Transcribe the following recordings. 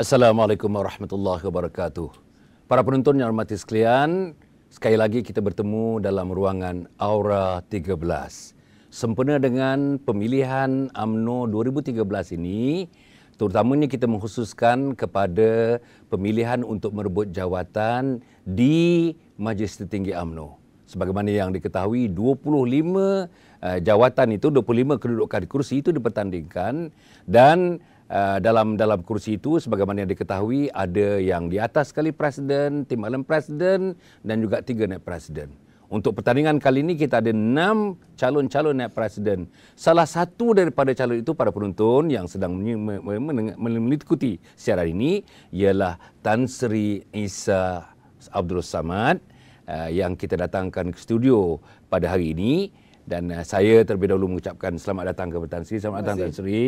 Assalamualaikum warahmatullahi wabarakatuh. Para penonton yang hormati sekalian, sekali lagi kita bertemu dalam ruangan Aura 13. Sempena dengan pemilihan AMNO 2013 ini, terutamanya kita menghususkan kepada pemilihan untuk merebut jawatan di Majlis Tertinggi AMNO. Sebagaimana yang diketahui, 25 eh, jawatan itu, 25 kedudukan kursi itu dipertandingkan dan Ah, dalam dalam kursi itu sebagaimana yang diketahui ada yang di atas sekali presiden, timbalan presiden dan juga tiga naik presiden. Untuk pertandingan kali ini kita ada enam calon-calon naik presiden. Salah satu daripada calon itu para penonton yang sedang mengikuti siaran ini ialah Tan Sri Isa Abdul Samad ah, yang kita datangkan ke studio pada hari ini dan ah, saya terlebih dahulu mengucapkan selamat datang kepada Tan Sri. Selamat datang Tan Sri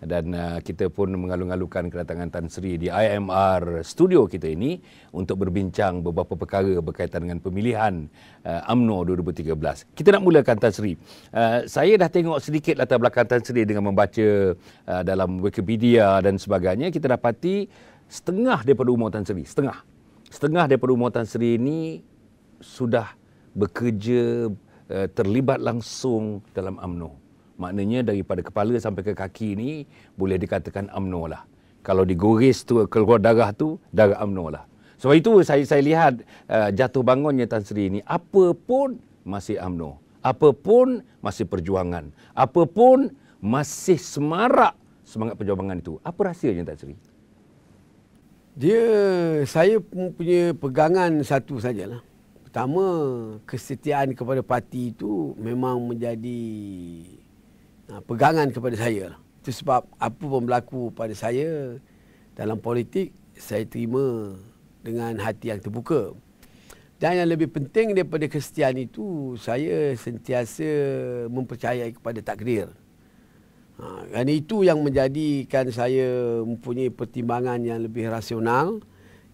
dan uh, kita pun mengalu-alukan kedatangan Tan Sri di IMR studio kita ini untuk berbincang beberapa perkara berkaitan dengan pemilihan uh, AMNO 2013. Kita nak mulakan Tan Sri. Uh, saya dah tengok sedikit latar belakang Tan Sri dengan membaca uh, dalam Wikipedia dan sebagainya. Kita dapati setengah daripada umur Tan Sri, setengah. Setengah daripada umur Tan Sri ini sudah bekerja uh, terlibat langsung dalam AMNO. Uh, maknanya daripada kepala sampai ke kaki ni boleh dikatakan amno lah. Kalau digoris tu keluar darah tu darah amno lah. Sebab itu saya saya lihat uh, jatuh bangunnya Tan Sri ni apa pun masih amno Apa pun masih perjuangan. Apa pun masih semarak semangat perjuangan itu. Apa rahsianya Tan Sri? Dia saya punya pegangan satu sajalah. Pertama, kesetiaan kepada parti itu memang menjadi Ah, pegangan kepada saya. Lah. Itu sebab apa pun berlaku pada saya dalam politik, saya terima dengan hati yang terbuka. Dan yang lebih penting daripada kesetiaan itu, saya sentiasa mempercayai kepada takdir. Ah, dan itu yang menjadikan saya mempunyai pertimbangan yang lebih rasional,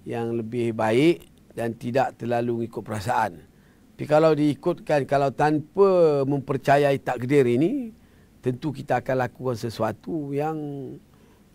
yang lebih baik dan tidak terlalu mengikut perasaan. Tapi kalau diikutkan, kalau tanpa mempercayai takdir ini, tentu kita akan lakukan sesuatu yang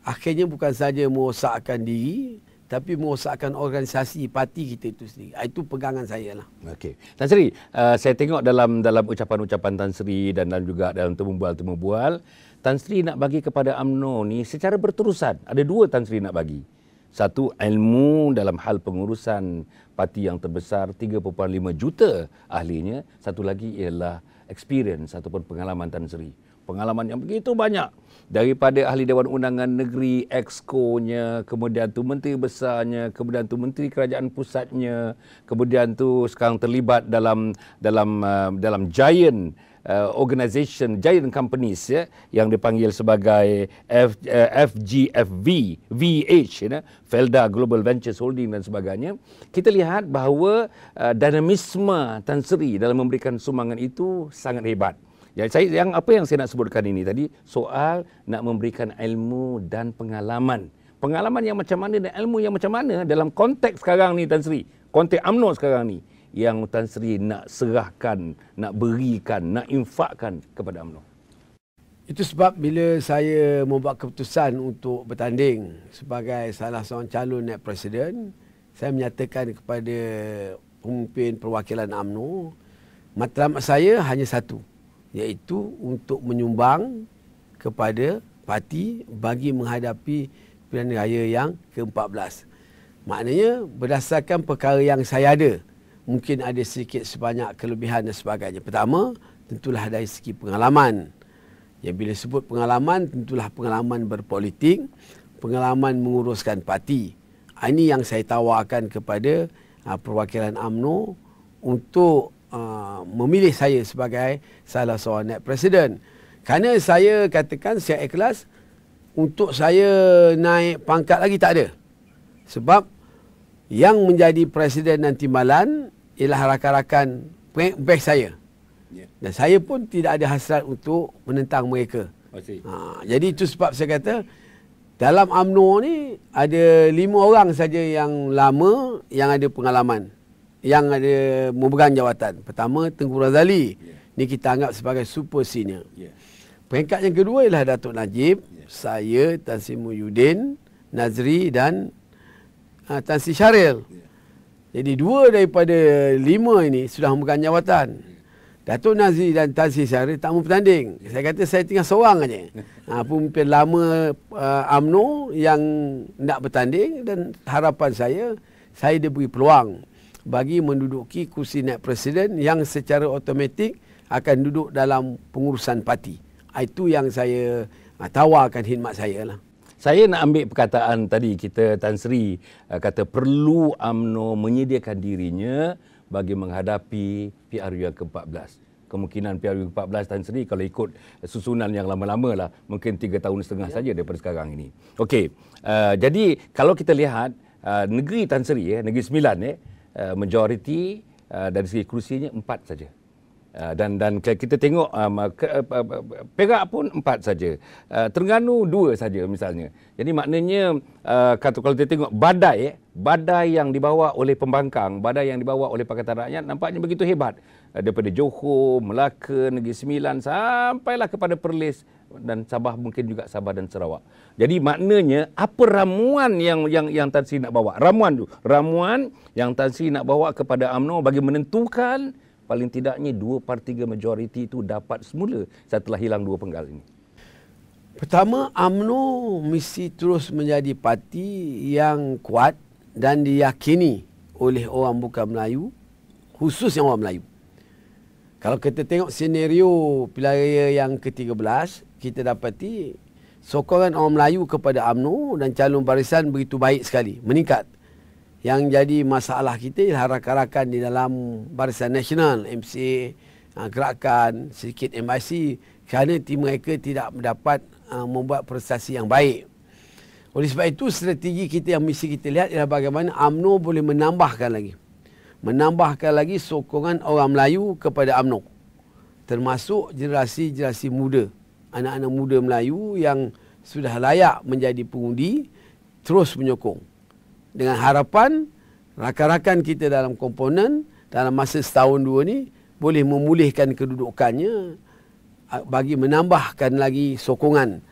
akhirnya bukan saja merosakkan diri tapi merosakkan organisasi parti kita itu sendiri. Ah, itu pegangan saya lah. Okey. Tan Sri, uh, saya tengok dalam dalam ucapan-ucapan Tan Sri dan dalam juga dalam temubual-temubual, Tan Sri nak bagi kepada AMNO ni secara berterusan. Ada dua Tan Sri nak bagi. Satu, ilmu dalam hal pengurusan parti yang terbesar 3.5 juta ahlinya. Satu lagi ialah experience ataupun pengalaman Tan Sri pengalaman yang begitu banyak daripada ahli dewan undangan negeri exco-nya kemudian tu menteri besarnya kemudian tu menteri kerajaan pusatnya kemudian tu sekarang terlibat dalam dalam uh, dalam giant uh, organisation giant companies ya yang dipanggil sebagai F, uh, FGFV VH ya Felda Global Ventures Holding dan sebagainya kita lihat bahawa uh, dinamisme Tan Sri dalam memberikan sumbangan itu sangat hebat Ya, saya yang apa yang saya nak sebutkan ini tadi soal nak memberikan ilmu dan pengalaman. Pengalaman yang macam mana dan ilmu yang macam mana dalam konteks sekarang ni Tan Sri. Konteks AMNO sekarang ni yang Tan Sri nak serahkan, nak berikan, nak infakkan kepada AMNO. Itu sebab bila saya membuat keputusan untuk bertanding sebagai salah seorang calon net presiden, saya menyatakan kepada pemimpin perwakilan AMNO matlamat saya hanya satu, iaitu untuk menyumbang kepada parti bagi menghadapi pilihan raya yang ke-14. Maknanya berdasarkan perkara yang saya ada, mungkin ada sedikit sebanyak kelebihan dan sebagainya. Pertama, tentulah dari segi pengalaman. Yang bila sebut pengalaman, tentulah pengalaman berpolitik, pengalaman menguruskan parti. Ah, ini yang saya tawarkan kepada ah, perwakilan AMNO untuk uh, memilih saya sebagai salah seorang net president. Kerana saya katakan saya ikhlas untuk saya naik pangkat lagi tak ada. Sebab yang menjadi presiden dan timbalan ialah rakan-rakan bank saya. Ya. Dan saya pun tidak ada hasrat untuk menentang mereka. Ha, jadi itu sebab saya kata dalam UMNO ni ada lima orang saja yang lama yang ada pengalaman yang ada memegang jawatan. Pertama Tengku Razali. Yeah. Ni kita anggap sebagai super senior. Yeah. Peringkat yang kedua ialah Datuk Najib, yeah. saya Tan Sri Muhyiddin, Nazri dan uh, Tan Sri Syaril. Yeah. Jadi dua daripada lima ini sudah memegang jawatan. Ya. Datuk Nazri dan Tan Sri Syari tak mau bertanding. Ya. Saya kata saya tinggal seorang aje. Ha, pemimpin lama uh, UMNO yang nak bertanding dan harapan saya, saya diberi peluang bagi menduduki kursi naik presiden yang secara automatik akan duduk dalam pengurusan parti. Ah, itu yang saya ah, tawarkan khidmat saya lah. Saya nak ambil perkataan tadi kita Tan Sri ah, kata perlu Amno menyediakan dirinya bagi menghadapi PRU yang ke-14. Kemungkinan PRU ke-14 Tan Sri kalau ikut susunan yang lama-lama lah mungkin 3 tahun setengah ya. saja daripada sekarang ini. Okey, uh, jadi kalau kita lihat uh, negeri Tan Sri, eh, negeri Sembilan eh, uh, majoriti uh, dari segi kerusinya empat saja. Uh, dan dan kita tengok um, uh, ke, uh, uh, uh, Perak pun empat saja. Uh, Terengganu dua saja misalnya. Jadi maknanya kata uh, kalau kita tengok badai eh, badai yang dibawa oleh pembangkang, badai yang dibawa oleh Pakatan Rakyat nampaknya begitu hebat daripada Johor, Melaka, Negeri Sembilan sampailah kepada Perlis dan Sabah mungkin juga Sabah dan Sarawak. Jadi maknanya apa ramuan yang yang yang Tan Sri nak bawa? Ramuan tu, ramuan yang Tan Sri nak bawa kepada AMNO bagi menentukan paling tidaknya dua per 3 majoriti itu dapat semula setelah hilang dua penggal ini. Pertama, AMNO mesti terus menjadi parti yang kuat dan diyakini oleh orang bukan Melayu, khusus yang orang Melayu. Kalau kita tengok senario pilihan raya yang ke-13, kita dapati sokongan orang Melayu kepada AMNO dan calon barisan begitu baik sekali, meningkat. Yang jadi masalah kita ialah rakan-rakan di dalam barisan nasional, MC, ah, gerakan, sedikit MIC kerana tim mereka tidak dapat ah, membuat prestasi yang baik. Oleh sebab itu, strategi kita yang mesti kita lihat ialah bagaimana AMNO boleh menambahkan lagi. Menambahkan lagi sokongan orang Melayu kepada AMNO Termasuk generasi-generasi muda anak-anak muda Melayu yang sudah layak menjadi pengundi terus menyokong dengan harapan rakan-rakan kita dalam komponen dalam masa setahun dua ni boleh memulihkan kedudukannya bagi menambahkan lagi sokongan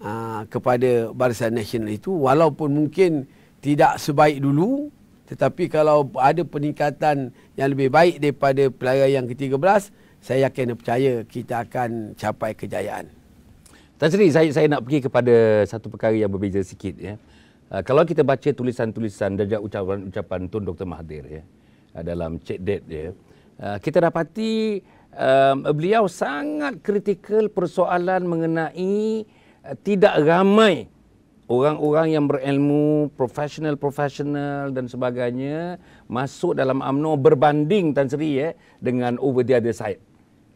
aa, kepada barisan nasional itu walaupun mungkin tidak sebaik dulu tetapi kalau ada peningkatan yang lebih baik daripada pelayar yang ke-13 saya yakin dan percaya kita akan capai kejayaan Tan Sri, saya, saya nak pergi kepada satu perkara yang berbeza sikit. Ya. Uh, kalau kita baca tulisan-tulisan dan ucapan-ucapan Tun Dr. Mahathir ya, ah, dalam Cik Det, ya, uh, kita dapati um, beliau sangat kritikal persoalan mengenai uh, tidak ramai orang-orang yang berilmu, profesional-profesional dan sebagainya masuk dalam UMNO berbanding Tan Sri ya, dengan over the other side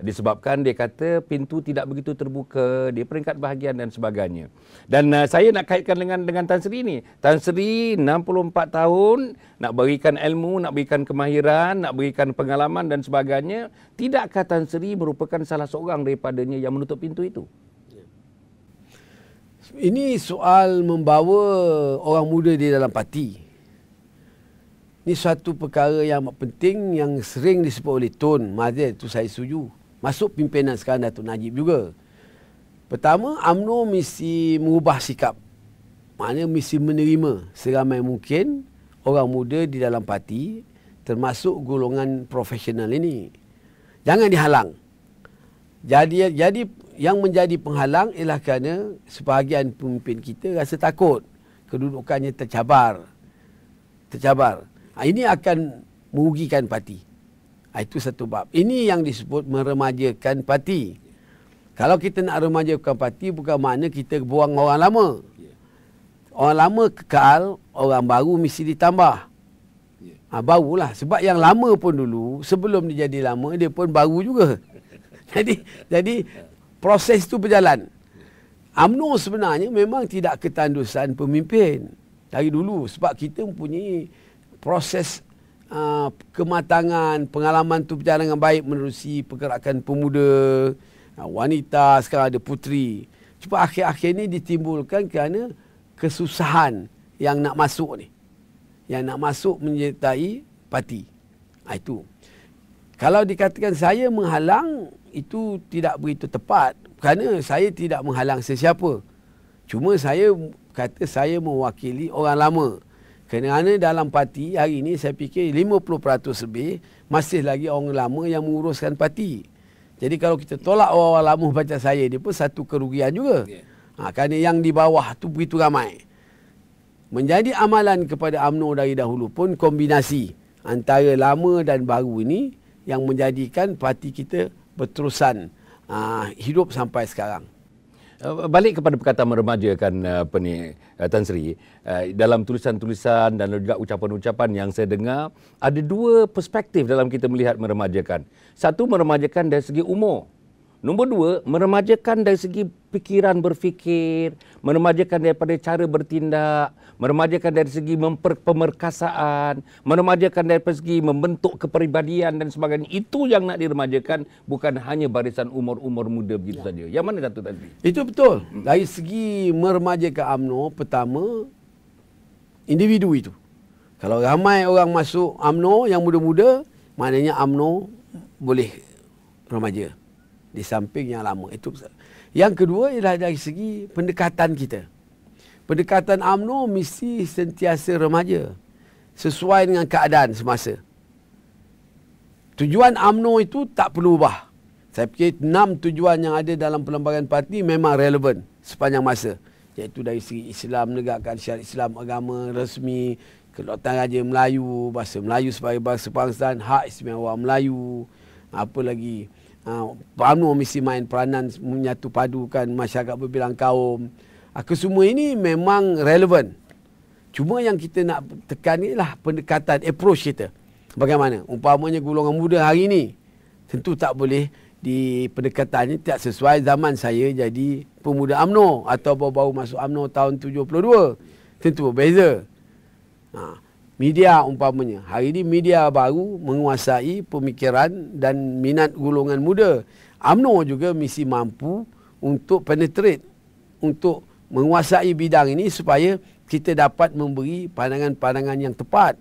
disebabkan dia kata pintu tidak begitu terbuka di peringkat bahagian dan sebagainya. Dan uh, saya nak kaitkan dengan dengan Tan Sri ni. Tan Sri 64 tahun nak berikan ilmu, nak berikan kemahiran, nak berikan pengalaman dan sebagainya, tidakkah Tan Sri merupakan salah seorang daripadanya yang menutup pintu itu? Ini soal membawa orang muda di dalam parti. Ini satu perkara yang penting yang sering disebut oleh Tun Mazir itu saya setuju masuk pimpinan sekarang Datuk Najib juga. Pertama, amno mesti mengubah sikap. Maknanya mesti menerima seramai mungkin orang muda di dalam parti termasuk golongan profesional ini. Jangan dihalang. Jadi jadi yang menjadi penghalang ialah kerana sebahagian pemimpin kita rasa takut kedudukannya tercabar. Tercabar. Ha, ini akan merugikan parti. Ah, itu satu bab. Ini yang disebut meremajakan parti. Kalau kita nak remajakan parti, bukan makna kita buang orang lama. Orang lama kekal, orang baru mesti ditambah. Ha, barulah. Sebab yang lama pun dulu, sebelum dia jadi lama, dia pun baru juga. jadi, jadi proses itu berjalan. UMNO sebenarnya memang tidak ketandusan pemimpin. Dari dulu. Sebab kita mempunyai proses Ah, kematangan, pengalaman tu berjalan dengan baik menerusi pergerakan pemuda, ah, wanita, sekarang ada putri. Cuma akhir-akhir ini ditimbulkan kerana kesusahan yang nak masuk ni. Yang nak masuk menyertai parti. Ha, itu. Kalau dikatakan saya menghalang, itu tidak begitu tepat. Kerana saya tidak menghalang sesiapa. Cuma saya kata saya mewakili orang lama. Kerana dalam parti hari ini saya fikir 50% lebih masih lagi orang lama yang menguruskan parti. Jadi kalau kita tolak orang-orang lama macam saya ini pun satu kerugian juga. Ya. Ha, kerana yang di bawah tu begitu ramai. Menjadi amalan kepada UMNO dari dahulu pun kombinasi antara lama dan baru ini yang menjadikan parti kita berterusan ha, hidup sampai sekarang. Eh, balik kepada perkataan remaja kan eh, apa ni eh, Tan Sri dalam tulisan-tulisan dan juga ucapan-ucapan yang saya dengar ada dua perspektif dalam kita melihat meremajakan. Satu meremajakan dari segi umur. Nombor dua, meremajakan dari segi fikiran berfikir, meremajakan daripada cara bertindak, meremajakan dari segi pemerkasaan, meremajakan dari segi membentuk kepribadian dan sebagainya. Itu yang nak diremajakan bukan hanya barisan umur-umur muda begitu ya. saja. Yang mana satu tadi? Itu betul. Hmm. Dari segi meremajakan UMNO, pertama, individu itu. Kalau ramai orang masuk UMNO yang muda-muda, maknanya UMNO boleh remaja di samping yang lama itu yang kedua ialah dari segi pendekatan kita pendekatan amno mesti sentiasa remaja sesuai dengan keadaan semasa tujuan amno itu tak perlu ubah saya fikir enam tujuan yang ada dalam pelembagaan parti memang relevan sepanjang masa iaitu dari segi Islam menegakkan syariat Islam agama resmi, kelautan raja Melayu bahasa Melayu sebagai bahasa pangsaan, hak istimewa Melayu apa lagi PAMNU ha, mesti main peranan menyatu padukan masyarakat berbilang kaum. Aku ha, semua ini memang relevan. Cuma yang kita nak tekan inilah pendekatan approach kita. Bagaimana? Umpamanya golongan muda hari ini tentu tak boleh di pendekatan pendekatannya tak sesuai zaman saya jadi pemuda AMNO atau baru-baru masuk AMNO tahun 72. Tentu berbeza. Ha media umpamanya hari ini media baru menguasai pemikiran dan minat golongan muda amno juga mesti mampu untuk penetrate untuk menguasai bidang ini supaya kita dapat memberi pandangan-pandangan yang tepat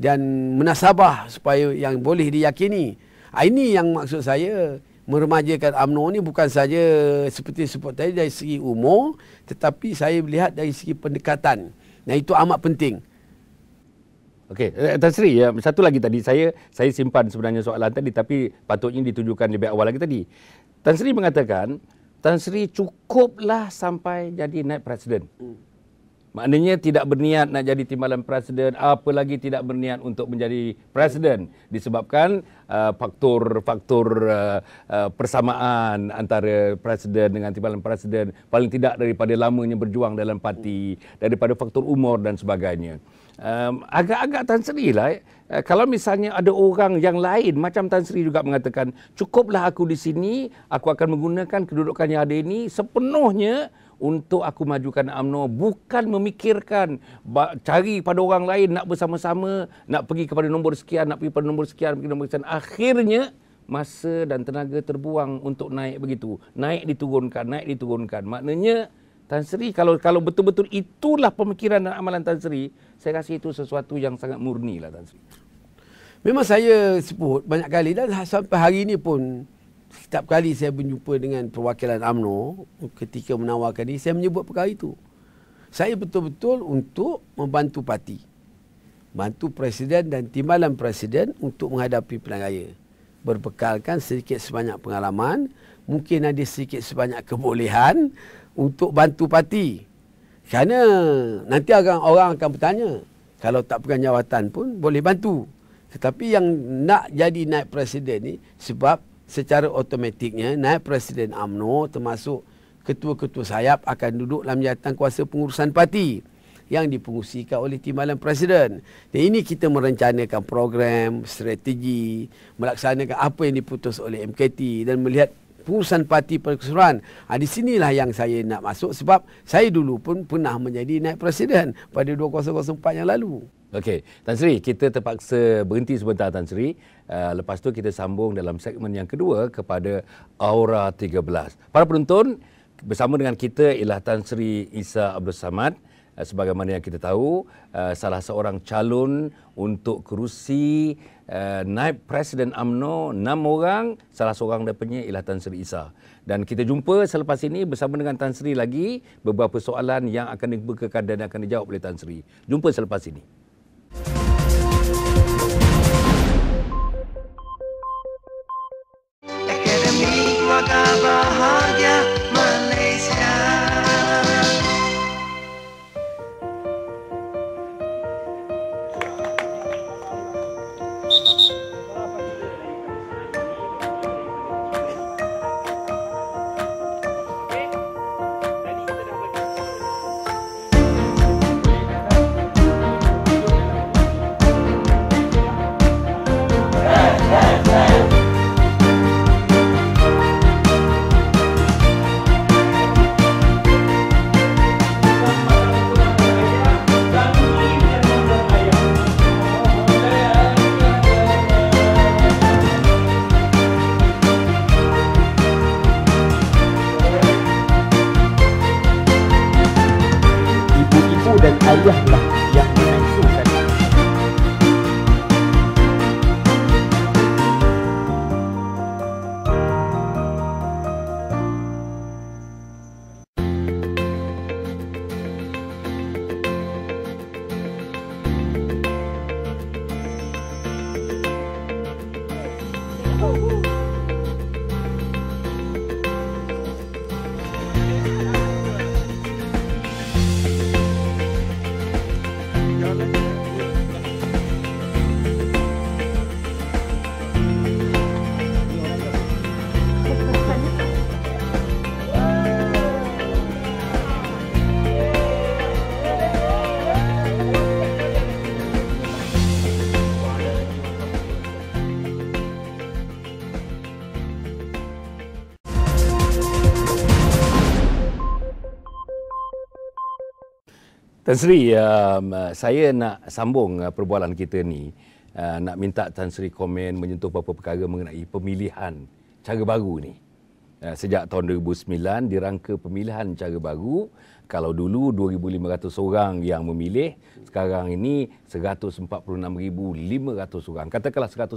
dan menasabah supaya yang boleh diyakini ah, ini yang maksud saya meremajakan amno ini bukan saja seperti sebut tadi dari segi umur tetapi saya melihat dari segi pendekatan Nah itu amat penting Okey, eh, eh, Tan Sri, ya, satu lagi tadi saya saya simpan sebenarnya soalan tadi tapi patutnya ditunjukkan lebih awal lagi tadi. Tan Sri mengatakan Tan Sri cukuplah sampai jadi naik presiden. Hmm. Maknanya tidak berniat nak jadi timbalan presiden, apa lagi tidak berniat untuk menjadi presiden disebabkan uh, faktor-faktor uh, uh, uh, persamaan antara presiden dengan timbalan presiden paling tidak daripada lamanya berjuang dalam parti, daripada faktor umur dan sebagainya. Um, agak-agak Tan Sri lah. Eh. Uh, kalau misalnya ada orang yang lain macam Tan Sri juga mengatakan, cukuplah aku di sini, aku akan menggunakan kedudukan yang ada ini sepenuhnya untuk aku majukan Amno bukan memikirkan cari pada orang lain nak bersama-sama nak pergi kepada nombor sekian nak pergi pada nombor sekian pergi nombor sekian akhirnya masa dan tenaga terbuang untuk naik begitu naik diturunkan naik diturunkan maknanya Tan Sri kalau kalau betul-betul itulah pemikiran dan amalan Tan Sri saya rasa itu sesuatu yang sangat murni lah Tan Sri Memang saya sebut banyak kali dan ha, sampai hari ini pun setiap kali saya berjumpa dengan perwakilan AMNO ketika menawarkan ini, saya menyebut perkara itu. Saya betul-betul untuk membantu parti. Bantu Presiden dan timbalan Presiden untuk menghadapi pilihan Berbekalkan sedikit sebanyak pengalaman, mungkin ada sedikit sebanyak kebolehan untuk bantu parti. Kerana nanti orang, orang akan bertanya, kalau tak pegang jawatan pun boleh bantu. Tetapi yang nak jadi naik Presiden ni sebab secara automatiknya naik presiden AMNO termasuk ketua-ketua sayap akan duduk dalam jawatan kuasa pengurusan parti yang dipengusikan oleh timbalan presiden. Dan ini kita merencanakan program, strategi, melaksanakan apa yang diputus oleh MKT dan melihat pengurusan parti perkesuruhan. Ha, di sinilah yang saya nak masuk sebab saya dulu pun pernah menjadi naik presiden pada 2004 yang lalu. Okey, Tan Sri, kita terpaksa berhenti sebentar Tan Sri. Uh, lepas tu kita sambung dalam segmen yang kedua kepada Aura 13. Para penonton, bersama dengan kita ialah Tan Sri Isa Abdul Samad. Uh, sebagaimana yang kita tahu, uh, salah seorang calon untuk kerusi uh, Naib Presiden UMNO, enam orang, salah seorang daripadanya ialah Tan Sri Isa. Dan kita jumpa selepas ini bersama dengan Tan Sri lagi beberapa soalan yang akan dibukakan dan akan dijawab oleh Tan Sri. Jumpa selepas ini. Tan Sri, um, uh, saya nak sambung uh, perbualan kita ni. Uh, nak minta Tan Sri komen menyentuh beberapa perkara mengenai pemilihan cara baru ni. Uh, sejak tahun 2009 dirangka pemilihan cara baru. Kalau dulu 2500 orang yang memilih, sekarang ini 146500 orang. Katakanlah 150000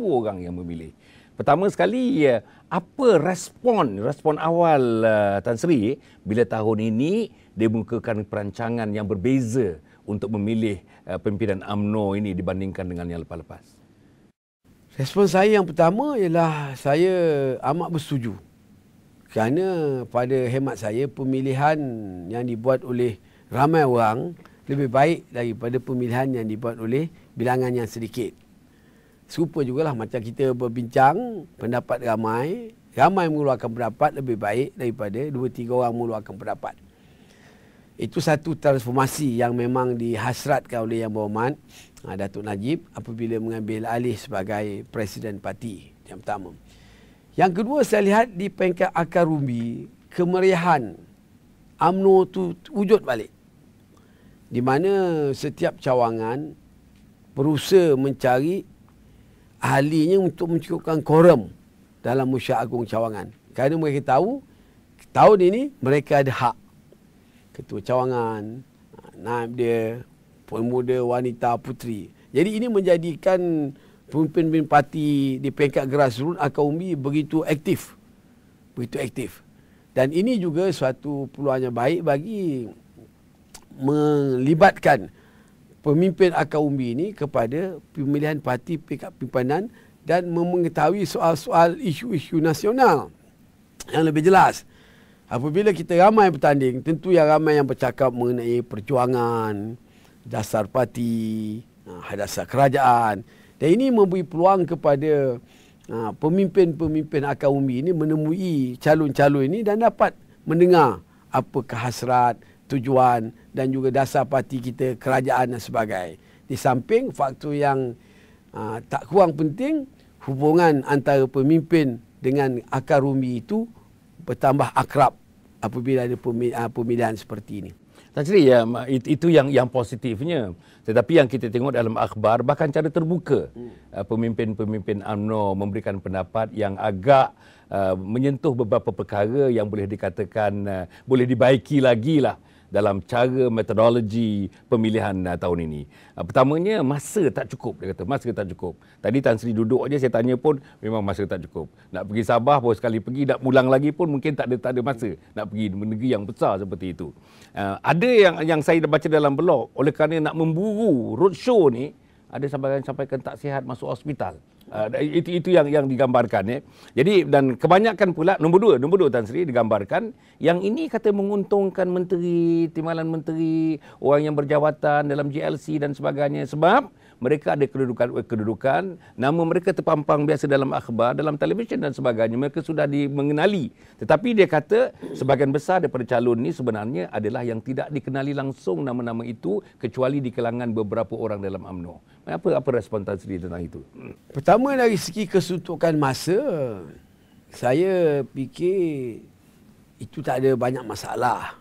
orang yang memilih. Pertama sekali, uh, apa respon respon awal Tan Sri bila tahun ini dia mengukuhkan perancangan yang berbeza untuk memilih uh, pimpinan AMNO ini dibandingkan dengan yang lepas-lepas? Respon saya yang pertama ialah saya amat bersetuju. Kerana pada hemat saya, pemilihan yang dibuat oleh ramai orang lebih baik daripada pemilihan yang dibuat oleh bilangan yang sedikit. Serupa lah macam kita berbincang, pendapat ramai, ramai mengeluarkan pendapat lebih baik daripada dua tiga orang mengeluarkan pendapat itu satu transformasi yang memang dihasratkan oleh Yang Berhormat ah, Datuk Najib apabila mengambil alih sebagai presiden parti yang pertama. Yang kedua saya lihat di peringkat akar rumbi kemeriahan UMNO tu wujud balik. Di mana setiap cawangan berusaha mencari ahlinya untuk mencukupkan korum dalam musyawarah agung cawangan. Kerana mereka tahu tahun ini mereka ada hak ketua cawangan, naib dia, pemuda, wanita, putri. Jadi ini menjadikan pemimpin-pemimpin parti di peringkat grassroots akan umbi begitu aktif. Begitu aktif. Dan ini juga suatu peluang yang baik bagi melibatkan pemimpin akar ini kepada pemilihan parti pihak pimpinan dan mengetahui soal-soal isu-isu nasional yang lebih jelas. Apabila kita ramai bertanding, tentu yang ramai yang bercakap mengenai perjuangan, dasar parti, ha, dasar kerajaan. Dan ini memberi peluang kepada ha, pemimpin-pemimpin akar umbi ini menemui calon-calon ini dan dapat mendengar apa kehasrat, tujuan dan juga dasar parti kita, kerajaan dan sebagainya. Di samping faktor yang ha, tak kurang penting, hubungan antara pemimpin dengan akar umbi itu bertambah akrab apabila ada ah, pemilihan seperti ini. Tan Sri, ya, itu yang yang positifnya. Tetapi yang kita tengok dalam akhbar, bahkan cara terbuka hmm. ah, pemimpin-pemimpin UMNO memberikan pendapat yang agak uh, menyentuh beberapa perkara yang boleh dikatakan uh, boleh dibaiki lagi lah dalam cara metodologi pemilihan uh, tahun ini. Uh, pertamanya masa tak cukup dia kata masa tak cukup. Tadi Tan Sri duduk aja saya tanya pun memang masa tak cukup. Nak pergi Sabah pun sekali pergi nak pulang lagi pun mungkin tak ada tak ada masa nak pergi negeri yang besar seperti itu. Uh, ada yang yang saya dah baca dalam blog oleh kerana nak memburu roadshow ni ada sampai sampai tak sihat masuk hospital. Uh, itu itu yang yang digambarkan ya. Jadi dan kebanyakan pula nombor dua, nombor dua Tan Sri digambarkan yang ini kata menguntungkan menteri, timbalan menteri, orang yang berjawatan dalam GLC dan sebagainya sebab mereka ada kedudukan eh, kedudukan nama mereka terpampang biasa dalam akhbar dalam televisyen dan sebagainya mereka sudah dikenali. tetapi dia kata sebahagian besar daripada calon ni sebenarnya adalah yang tidak dikenali langsung nama-nama itu kecuali di kalangan beberapa orang dalam AMNO apa apa respon Tan Sri tentang itu pertama dari segi kesutukan masa saya fikir itu tak ada banyak masalah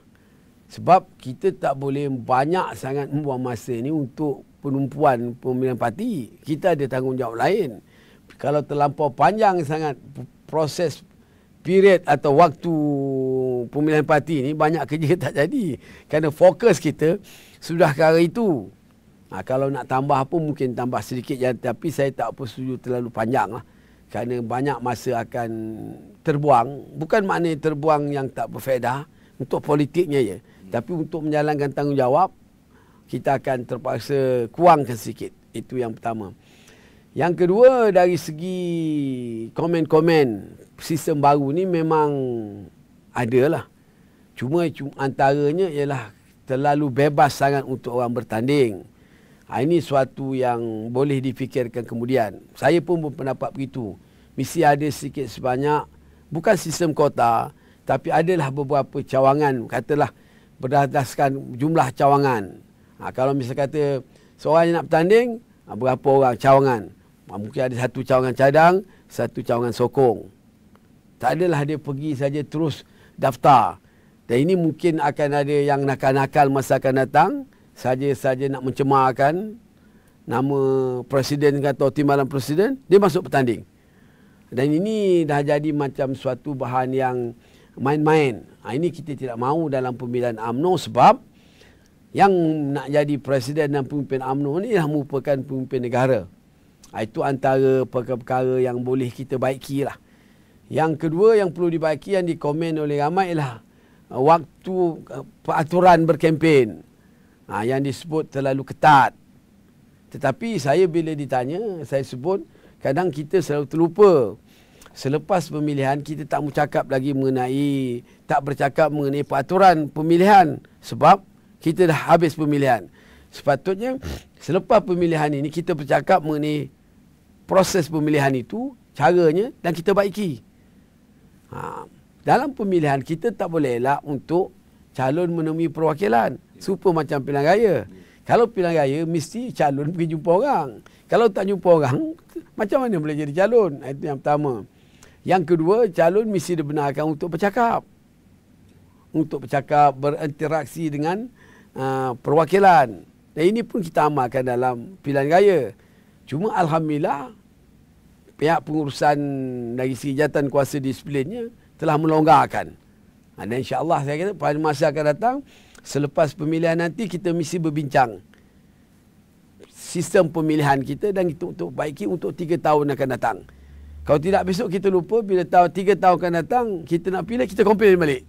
sebab kita tak boleh banyak sangat membuang masa ini untuk penumpuan pemilihan parti, kita ada tanggungjawab lain. Kalau terlampau panjang sangat proses period atau waktu pemilihan parti ini, banyak kerja tak jadi. Kerana fokus kita sudah ke arah itu. Ha, kalau nak tambah pun mungkin tambah sedikit ya, tapi saya tak pun setuju terlalu panjang lah. Kerana banyak masa akan terbuang. Bukan maknanya terbuang yang tak berfaedah untuk politiknya ya. Tapi untuk menjalankan tanggungjawab, kita akan terpaksa kuangkan sikit. Itu yang pertama. Yang kedua dari segi komen-komen sistem baru ni memang ada lah. Cuma antaranya ialah terlalu bebas sangat untuk orang bertanding. Ha, ini suatu yang boleh difikirkan kemudian. Saya pun berpendapat begitu. Mesti ada sikit sebanyak, bukan sistem kota, tapi adalah beberapa cawangan, katalah berdasarkan jumlah cawangan. Ha, kalau misalnya kata seorang yang nak bertanding, ha, berapa orang cawangan? Ha, mungkin ada satu cawangan cadang, satu cawangan sokong. Tak adalah dia pergi saja terus daftar. Dan ini mungkin akan ada yang nakal-nakal masa akan datang, saja-saja nak mencemarkan nama presiden atau timbalan presiden, dia masuk bertanding. Dan ini dah jadi macam suatu bahan yang main-main. Ha, ini kita tidak mahu dalam pemilihan AMNO sebab yang nak jadi presiden dan pemimpin UMNO ni yang merupakan pemimpin negara. Ah, itu antara perkara-perkara yang boleh kita baiki lah. Yang kedua yang perlu dibaiki yang dikomen oleh ramai lah. Ah, waktu ah, peraturan berkempen. Yang disebut terlalu ketat. Tetapi saya bila ditanya, saya sebut kadang kita selalu terlupa. Selepas pemilihan kita tak mau lagi mengenai, tak bercakap mengenai peraturan pemilihan. Sebab kita dah habis pemilihan. Sepatutnya selepas pemilihan ini kita bercakap mengenai proses pemilihan itu, caranya dan kita baiki. Ha. Dalam pemilihan kita tak boleh elak untuk calon menemui perwakilan. Super macam pilihan raya. Kalau pilihan raya mesti calon pergi jumpa orang. Kalau tak jumpa orang macam mana boleh jadi calon? Ha, itu yang pertama. Yang kedua, calon mesti dibenarkan untuk bercakap. Untuk bercakap, berinteraksi dengan Ah, perwakilan. Dan ini pun kita amalkan dalam pilihan raya. Cuma Alhamdulillah, pihak pengurusan dari segi jatan kuasa disiplinnya telah melonggarkan. Ha, dan insyaAllah saya kata pada masa akan datang, selepas pemilihan nanti kita mesti berbincang sistem pemilihan kita dan itu untuk baiki untuk tiga tahun akan datang. Kalau tidak besok kita lupa bila tahu tiga tahun akan datang kita nak pilih kita komplain balik.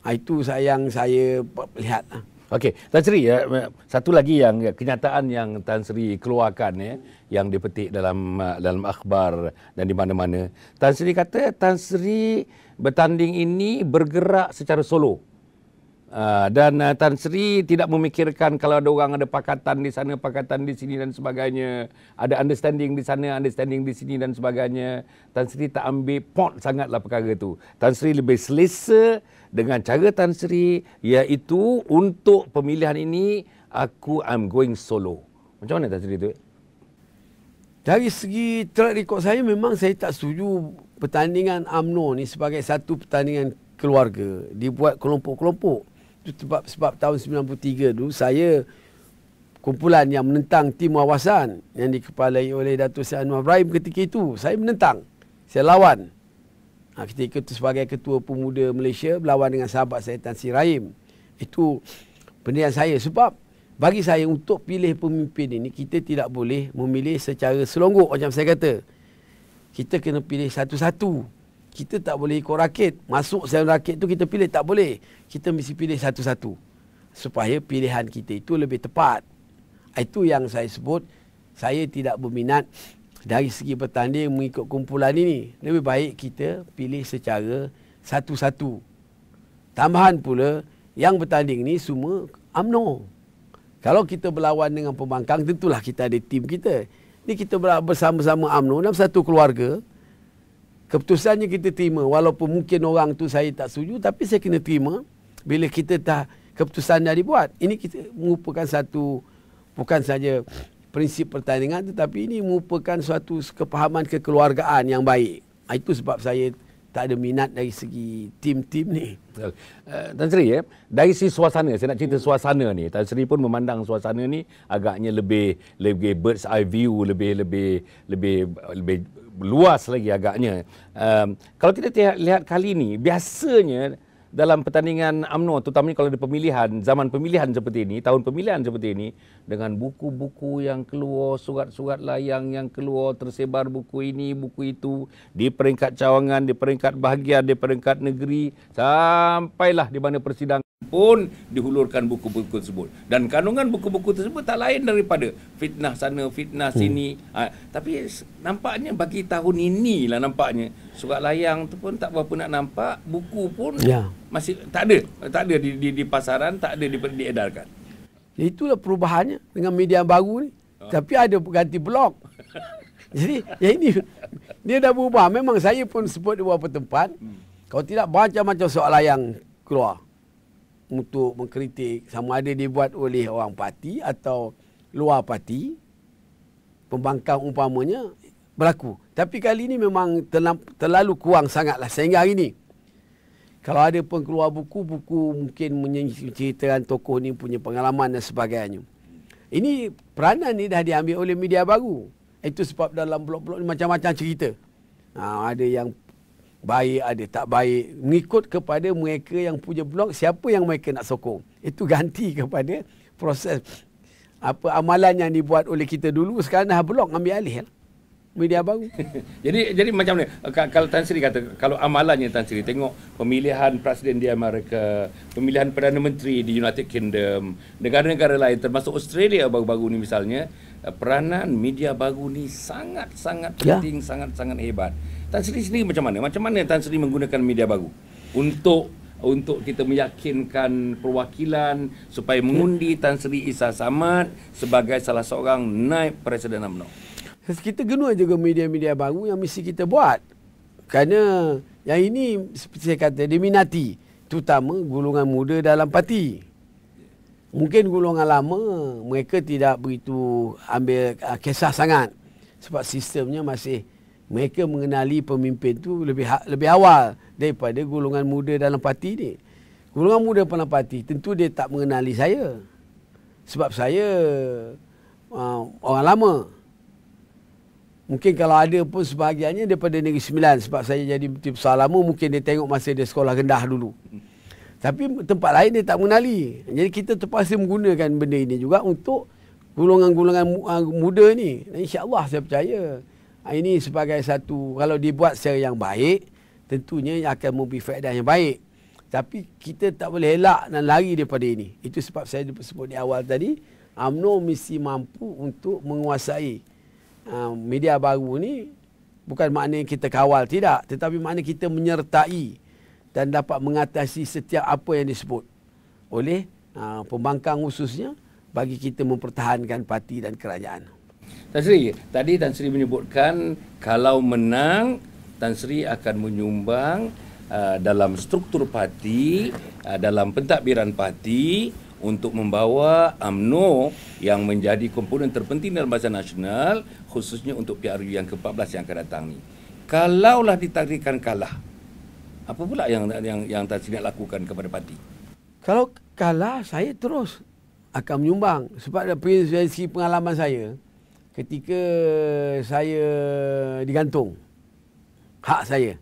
Ah, itu sayang saya lihat. Lah. Okey, Tan Sri, ya, satu lagi yang ya, kenyataan yang Tan Sri keluarkan ya, yang dipetik dalam ah, dalam akhbar dan di mana-mana. Tan Sri kata Tan Sri bertanding ini bergerak secara solo. Ah, dan uh, Tan Sri tidak memikirkan kalau ada orang ada pakatan di sana, pakatan di sini dan sebagainya. Ada understanding di sana, understanding di sini dan sebagainya. Tan Sri tak ambil pot sangatlah perkara itu. Tan Sri lebih selesa dengan cara Tan Sri iaitu untuk pemilihan ini aku I'm going solo. Macam mana Tan Sri itu? Dari segi track record saya memang saya tak setuju pertandingan AMNO ni sebagai satu pertandingan keluarga dibuat kelompok-kelompok sebab sebab tahun 93 tu saya kumpulan yang menentang tim wawasan yang dikepalai oleh Datuk Seri Anwar Ibrahim ketika itu saya menentang saya lawan ha, ketika itu sebagai ketua pemuda Malaysia berlawan dengan sahabat saya Tan Sri Rahim itu pendirian saya sebab bagi saya untuk pilih pemimpin ini kita tidak boleh memilih secara selonggok macam saya kata kita kena pilih satu-satu kita tak boleh ikut rakit. Masuk dalam rakit tu kita pilih tak boleh. Kita mesti pilih satu-satu. Supaya pilihan kita itu lebih tepat. Itu yang saya sebut saya tidak berminat dari segi pertanding mengikut kumpulan ini. Lebih baik kita pilih secara satu-satu. Tambahan pula yang bertanding ni semua amno. Kalau kita berlawan dengan pembangkang tentulah kita ada tim kita. ini kita bersama-sama amno, dalam satu keluarga keputusannya kita terima walaupun mungkin orang tu saya tak setuju tapi saya kena terima bila kita dah keputusan dah dibuat ini kita merupakan satu bukan saja prinsip pertandingan tu, tapi ini merupakan suatu kepahaman kekeluargaan yang baik ah, itu sebab saya tak ada minat dari segi tim-tim ni. Tan Sri, eh, ya, dari sisi suasana, saya nak cerita suasana ni. Tan Sri pun memandang suasana ni agaknya lebih lebih bird's eye view, lebih lebih lebih lebih luas lagi agaknya. Um, kalau kita tihat, lihat kali ini, biasanya dalam pertandingan UMNO, terutamanya kalau di pemilihan, zaman pemilihan seperti ini, tahun pemilihan seperti ini, dengan buku-buku yang keluar, surat-surat layang yang keluar, tersebar buku ini, buku itu, di peringkat cawangan, di peringkat bahagian, di peringkat negeri, sampailah di mana persidangan pun dihulurkan buku-buku tersebut dan kandungan buku-buku tersebut tak lain daripada fitnah sana fitnah hmm. sini ha, tapi nampaknya bagi tahun inilah nampaknya surat layang tu pun tak berapa nak nampak buku pun yeah. masih tak ada tak ada di di, di pasaran tak ada di, diedarkan ya, itulah perubahannya dengan media baru ni ha. tapi ada pengganti blog jadi ya ini dia dah berubah memang saya pun sebut di beberapa tempat hmm. kalau tidak baca macam surat layang keluar untuk mengkritik sama ada dibuat oleh orang parti atau luar parti pembangkang umpamanya berlaku tapi kali ini memang terlalu kurang sangatlah sehingga hari ini kalau ada pun keluar buku buku mungkin menceritakan tokoh ni punya pengalaman dan sebagainya ini peranan ni dah diambil oleh media baru itu sebab dalam blok-blok ni macam-macam cerita ha, ada yang baik ada tak baik mengikut kepada mereka yang punya blog siapa yang mereka nak sokong itu ganti kepada proses apa amalan yang dibuat oleh kita dulu sekarang dah blog ambil alih lah. media baru jadi jadi macam ni eh, kalau Tan Sri kata kalau amalannya Tan Sri tengok pemilihan presiden di Amerika pemilihan perdana menteri di United Kingdom negara-negara lain termasuk Australia baru-baru ni misalnya eh, peranan media baru ni sangat-sangat ya. penting ya. sangat-sangat hebat Tan Sri sendiri macam mana? Macam mana Tan Sri menggunakan media baru untuk untuk kita meyakinkan perwakilan supaya mengundi Tan Sri Isa Samad sebagai salah seorang naib presiden UMNO. Kita genut juga media-media baru yang mesti kita buat. Kerana yang ini seperti saya kata diminati terutama golongan muda dalam parti. Mungkin golongan lama mereka tidak begitu ambil uh, kisah sangat sebab sistemnya masih mereka mengenali pemimpin tu lebih ha-, lebih awal daripada golongan muda dalam parti ni. Golongan muda dalam parti tentu dia tak mengenali saya. Sebab saya uh, orang lama. Mungkin kalau ada pun sebahagiannya daripada Negeri Sembilan sebab saya jadi Menteri Besar lama mungkin dia tengok masa dia sekolah rendah dulu. Tapi tempat lain dia tak mengenali. Jadi kita terpaksa menggunakan benda ini juga untuk golongan-golongan uh, muda ni. Dan insya-Allah saya percaya Ah, ini sebagai satu kalau dibuat secara yang baik tentunya akan memberi faedah yang baik. Tapi kita tak boleh elak dan lari daripada ini. Itu sebab saya sebut di awal tadi, UMNO mesti mampu untuk menguasai ah, media baru ni bukan makna kita kawal tidak tetapi makna kita menyertai dan dapat mengatasi setiap apa yang disebut oleh ah, pembangkang khususnya bagi kita mempertahankan parti dan kerajaan. Tan Sri, tadi Tan Sri menyebutkan kalau menang Tan Sri akan menyumbang uh, dalam struktur parti, uh, dalam pentadbiran parti untuk membawa AMNO yang menjadi komponen terpenting dalam bahasa nasional khususnya untuk PRU yang ke-14 yang akan datang ni. Kalaulah ditakdirkan kalah, apa pula yang yang yang Tan Sri nak lakukan kepada parti? Kalau kalah saya terus akan menyumbang sebab dari prinsip pengalaman saya ketika saya digantung hak saya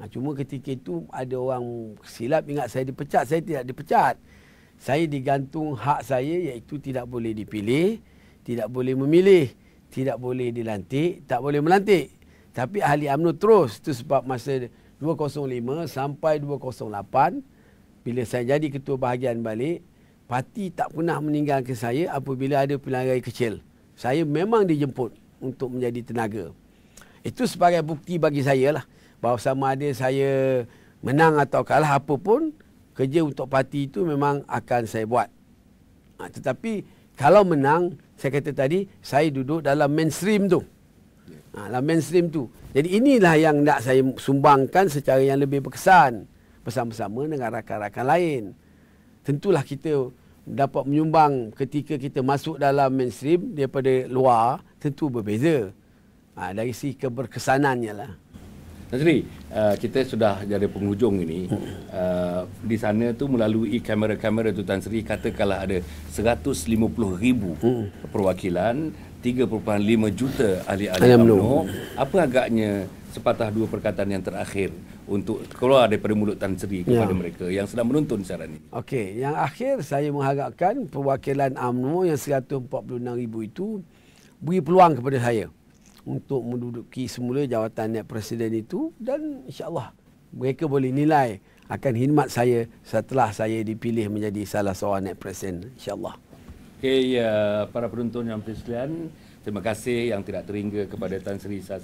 nah, ha, cuma ketika itu ada orang silap ingat saya dipecat saya tidak dipecat saya digantung hak saya iaitu tidak boleh dipilih tidak boleh memilih tidak boleh dilantik tak boleh melantik tapi ahli Amnu terus itu sebab masa 2005 sampai 2008 bila saya jadi ketua bahagian balik parti tak pernah meninggalkan saya apabila ada pelanggaran kecil saya memang dijemput untuk menjadi tenaga. Itu sebagai bukti bagi saya lah. Bahawa sama ada saya menang atau kalah apa pun kerja untuk parti itu memang akan saya buat. Ha, tetapi kalau menang, saya kata tadi, saya duduk dalam mainstream tu. Ha, dalam mainstream tu. Jadi inilah yang nak saya sumbangkan secara yang lebih berkesan bersama-sama dengan rakan-rakan lain. Tentulah kita dapat menyumbang ketika kita masuk dalam mainstream daripada luar tentu berbeza ha, dari sisi keberkesanannya lah. Nasri, uh, kita sudah jadi penghujung ini. Uh, di sana tu melalui kamera-kamera tu Tan Sri kata katakanlah ada 150 ribu hmm. perwakilan, 3.5 juta ahli-ahli UMNO. Apa agaknya sepatah dua perkataan yang terakhir untuk keluar daripada mulut Tan Sri ya. kepada ya. mereka yang sedang menonton siaran ini. Okey, yang akhir saya mengharapkan perwakilan AMNO yang 146 ribu itu beri peluang kepada saya untuk menduduki semula jawatan net presiden itu dan insyaAllah mereka boleh nilai akan khidmat saya setelah saya dipilih menjadi salah seorang net presiden insyaAllah. Okey, uh, para penonton yang bersedia, terima kasih yang tidak teringga kepada Tan Sri Sas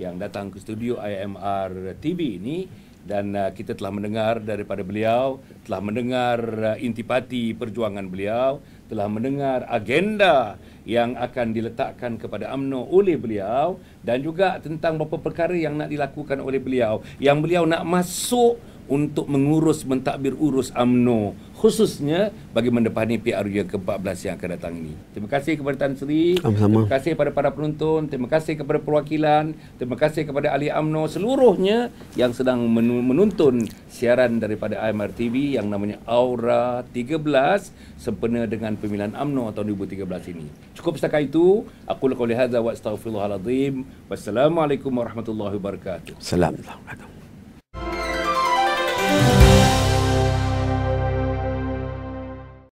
yang datang ke studio IMR TV ini dan uh, kita telah mendengar daripada beliau, telah mendengar uh, intipati perjuangan beliau, telah mendengar agenda yang akan diletakkan kepada AMNO oleh beliau dan juga tentang beberapa perkara yang nak dilakukan oleh beliau yang beliau nak masuk untuk mengurus mentadbir urus AMNO khususnya bagi mendepani PRU yang ke-14 yang akan datang ini. Terima kasih kepada Tan Sri, terima kasih kepada para penonton, terima kasih kepada perwakilan, terima kasih kepada Ali Amno seluruhnya yang sedang menonton siaran daripada AMR TV yang namanya Aura 13 sempena dengan pemilihan Amno tahun 2013 ini. Cukup setakat itu, aku lakukan lihat wa astaghfirullahaladzim. Wassalamualaikum warahmatullahi wabarakatuh. Assalamualaikum warahmatullahi wabarakatuh.